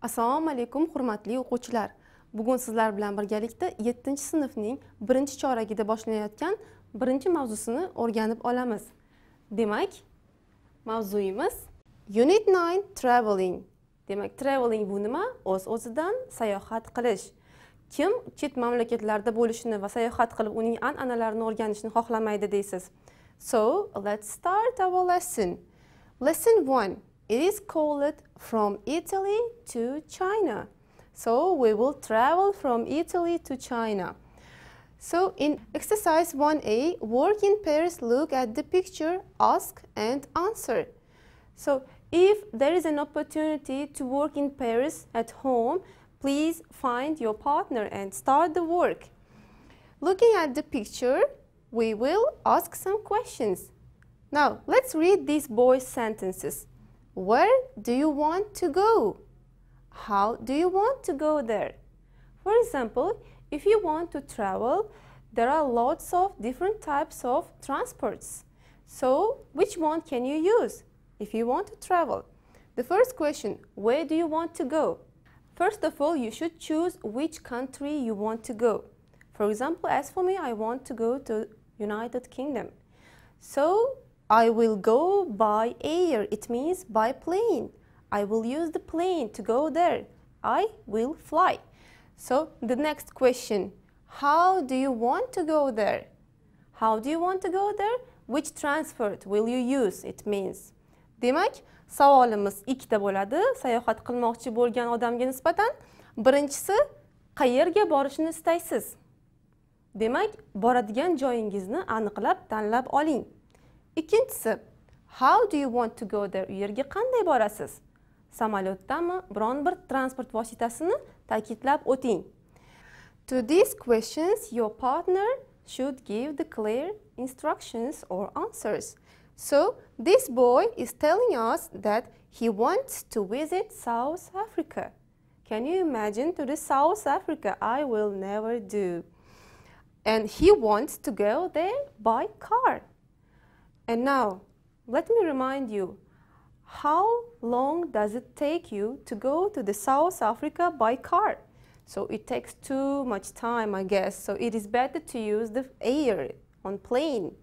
assalomu alaykum hurmatli o'quvchilar bugun sizlar bilan birgalikda 7 sinfning birinchi choragida boshlanayotgan birinchi mavzusini o'rganib olamiz demak mavzuyimiz unit 9 traveling demak traveling bu nima o'z Oz o'zidan sayohat qilish kim chet mamlakatlarda bo'lishini va sayohat qilib uning an'analarini o'rganishni xohlamaydi deysiz so let's start our lesson lesson 1 It is called from Italy to China. So we will travel from Italy to China. So in exercise 1A, work in pairs, look at the picture, ask and answer. So if there is an opportunity to work in pairs at home, please find your partner and start the work. Looking at the picture, we will ask some questions. Now, let's read these boys' sentences. Where do you want to go? How do you want to go there? For example, if you want to travel, there are lots of different types of transports. So, which one can you use if you want to travel? The first question, where do you want to go? First of all, you should choose which country you want to go. For example, as for me, I want to go to United Kingdom. So, I will go by air. It means by plane. I will use the plane to go there. I will fly. So the next question, how do you want to go there? How do you want to go there? Which transport will you use? It means. Demak, savolimiz ikkita bo'ladi. Sayohat qilmoqchi bo'lgan odamga nisbatan birinchisi qayerga borishni istaysiz? Demak, boradigan joyingizni aniqlab tanlab oling. ikkinchisi how do you want to go there u yerga qanday borasiz samolyotdami biron bir transport vositasini ta'kidlab o'ting to these questions your partner should give the clear instructions or answers so this boy is telling us that he wants to visit south africa can you imagine to the south africa i will never do and he wants to go there by car and now, let me remind you, how long does it take you to go to the South Africa by car? So it takes too much time, I guess. So it is better to use the air on plane.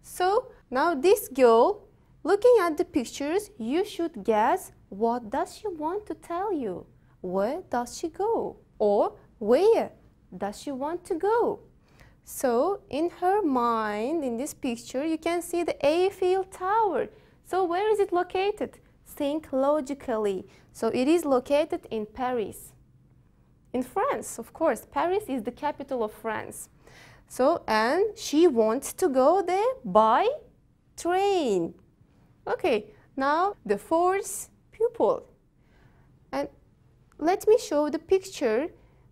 So now this girl, looking at the pictures, you should guess what does she want to tell you? Where does she go? Or where does she want to go? So in her mind, in this picture, you can see the Eiffel Tower. So where is it located? Think logically. So it is located in Paris. In France, of course. Paris is the capital of France. So, and she wants to go there by train. Okay, now the fourth pupil. And let me show the picture.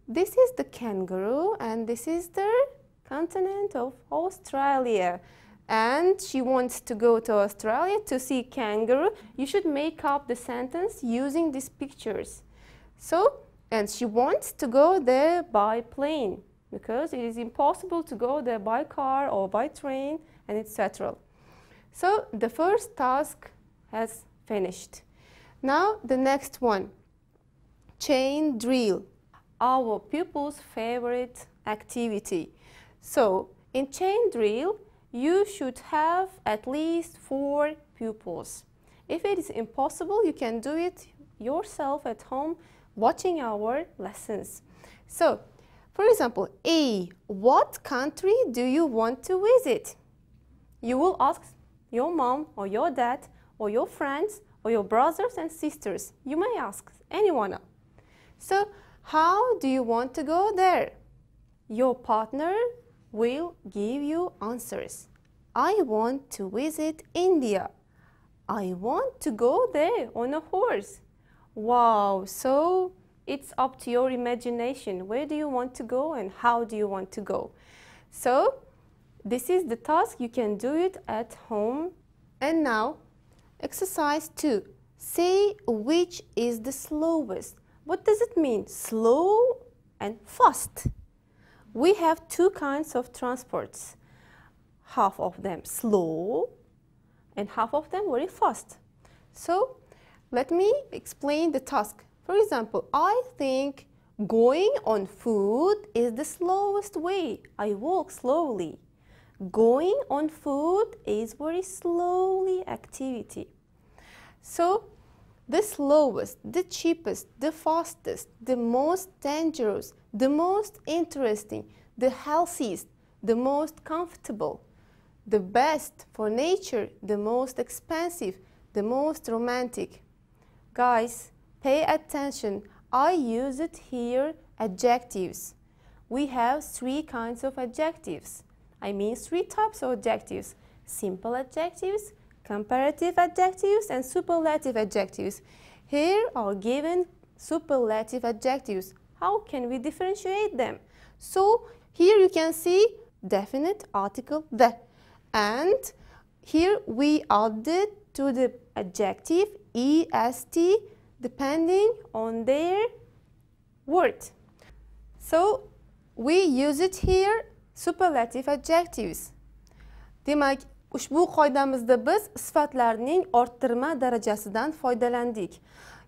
This is the kangaroo and this is the continent of Australia and she wants to go to Australia to see kangaroo, you should make up the sentence using these pictures. So, and she wants to go there by plane because it is impossible to go there by car or by train and etc. So the first task has finished. Now the next one, chain drill, our pupils' favorite activity. So in chain drill, you should have at least four pupils. If it is impossible, you can do it yourself at home watching our lessons. So, for example, A, what country do you want to visit? You will ask your mom or your dad or your friends or your brothers and sisters. You may ask anyone. So, how do you want to go there? Your partner, will give you answers. I want to visit India. I want to go there on a horse. Wow, so it's up to your imagination. Where do you want to go and how do you want to go? So this is the task. You can do it at home. And now exercise 2. Say which is the slowest. What does it mean? Slow and fast we have two kinds of transports. Half of them slow and half of them very fast. So let me explain the task. For example, I think going on foot is the slowest way. I walk slowly. Going on foot is very slowly activity. So the slowest, the cheapest, the fastest, the most dangerous, the most interesting, the healthiest, the most comfortable, the best for nature, the most expensive, the most romantic. Guys, pay attention. I use it here adjectives. We have three kinds of adjectives. I mean three types of adjectives. Simple adjectives, comparative adjectives and superlative adjectives. Here are given superlative adjectives. How can we differentiate them? So, here you can see definite article the and here we added to the adjective est depending on their word. So, we use it here superlative adjectives. Demek ushbu qoidamizda biz sifatlarning orttirma darajasidan foydalandik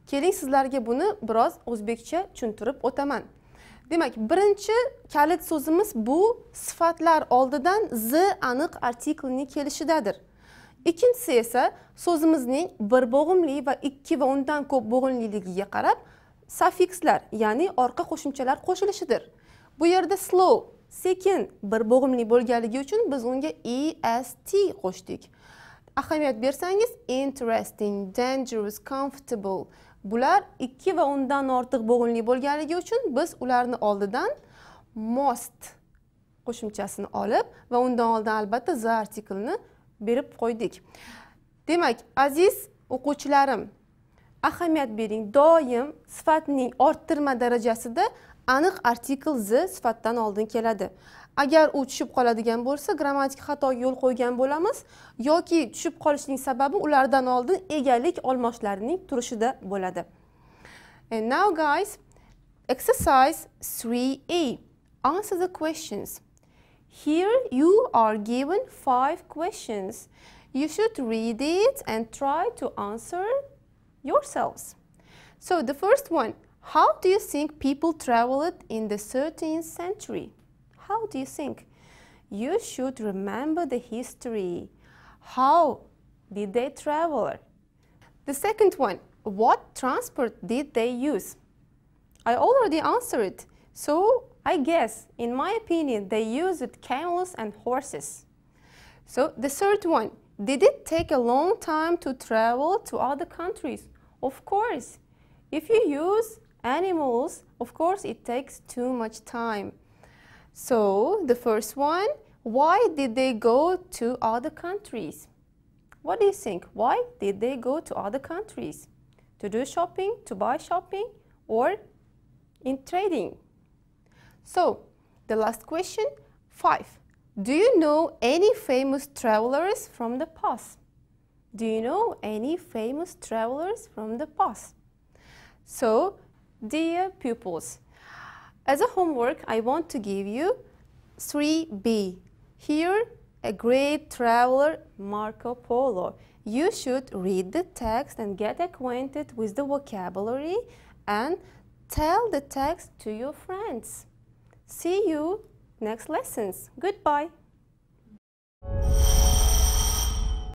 keling sizlarga buni biroz o'zbekcha tushuntirib o'taman demak birinchi kalit so'zimiz bu sifatlar oldidan z aniq artiklni kelishidadir ikkinchisi esa so'zimizning bir bo'g'imli va ikki va undan ko'p bo'g'imliligiga qarab suffixlar, ya'ni orqa qo'shimchalar qo'shilishidir bu yerda slow sekin bir bo'g'imli bo'lganligi uchun biz unga est qo'shdik ahamiyat bersangiz interesting dangerous comfortable bular ikki va undan ortiq bo'g'imli bo'lganligi uchun biz ularni oldidan most qo'shimchasini olib va undan oldin albatta the artiklni berib qo'ydik demak aziz o'quvchilarim ahamiyat bering doim sifatning orttirma darajasida aniq artikl z sifatdan oldin keladi agar u tushib qoladigan bo'lsa grammatik xatoga yo'l qo'ygan bo'lamiz yoki tushib qolishning sababi ulardan oldin egalik olmoshlarining turishida bo'ladi and e, now guys exercise 3a answer the questions here you are given five questions you should read it and try to answer yourselves so the first one How do you think people traveled in the 13th century? How do you think? You should remember the history. How did they travel? The second one, what transport did they use? I already answered it. So I guess, in my opinion, they used camels and horses. So the third one, did it take a long time to travel to other countries? Of course. If you use animals, of course, it takes too much time. So the first one, why did they go to other countries? What do you think? Why did they go to other countries? To do shopping, to buy shopping, or in trading? So the last question, five. Do you know any famous travelers from the past? Do you know any famous travelers from the past? So Dear pupils, as a homework, I want to give you 3B. Here, a great traveler, Marco Polo. You should read the text and get acquainted with the vocabulary and tell the text to your friends. See you next lessons. Goodbye.